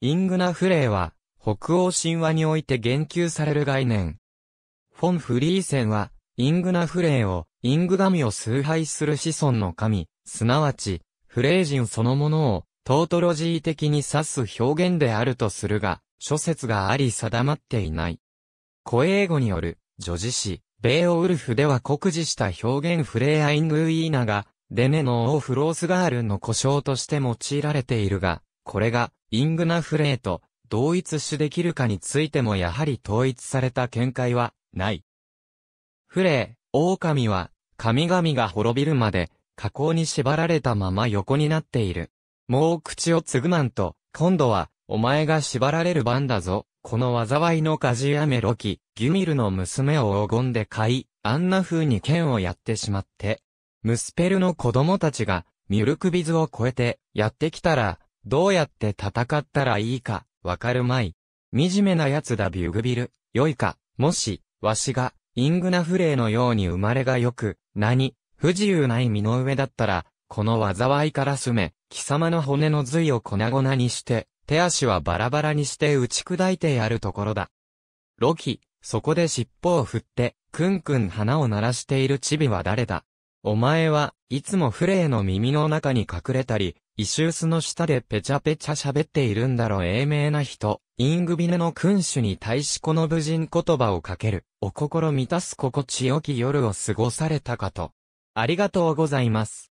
イングナフレーは、北欧神話において言及される概念。フォン・フリーセンは、イングナフレーを、イング神を崇拝する子孫の神、すなわち、フレー人そのものを、トートロジー的に指す表現であるとするが、諸説があり定まっていない。古英語による、女子詩、ベーオウルフでは酷似した表現フレーアイングイーナが、デネのオーフロースガールの故障として用いられているが、これがイングナフレーと同一種できるかについてもやはり統一された見解はない。フレー、狼は神々が滅びるまで加工に縛られたまま横になっている。もう口を継ぐなんと、今度は、お前が縛られる番だぞ。この災いの鍛冶屋メロキ、ギュミルの娘を黄金で買い、あんな風に剣をやってしまって。ムスペルの子供たちが、ミュルクビズを越えて、やってきたら、どうやって戦ったらいいか、わかるまい。惨めな奴だビュグビル。よいか、もし、わしが、イングナフレーのように生まれがよく、何、不自由ない身の上だったら、この災いからすめ、貴様の骨の髄を粉々にして、手足はバラバラにして打ち砕いてやるところだ。ロキ、そこで尻尾を振って、くんくん花を鳴らしているチビは誰だお前はいつもフレーの耳の中に隠れたり、イシースの下でペチャペチャ喋っているんだろ英明な人、イングビネの君主に対しこの無人言葉をかける、お心満たす心地よき夜を過ごされたかと。ありがとうございます。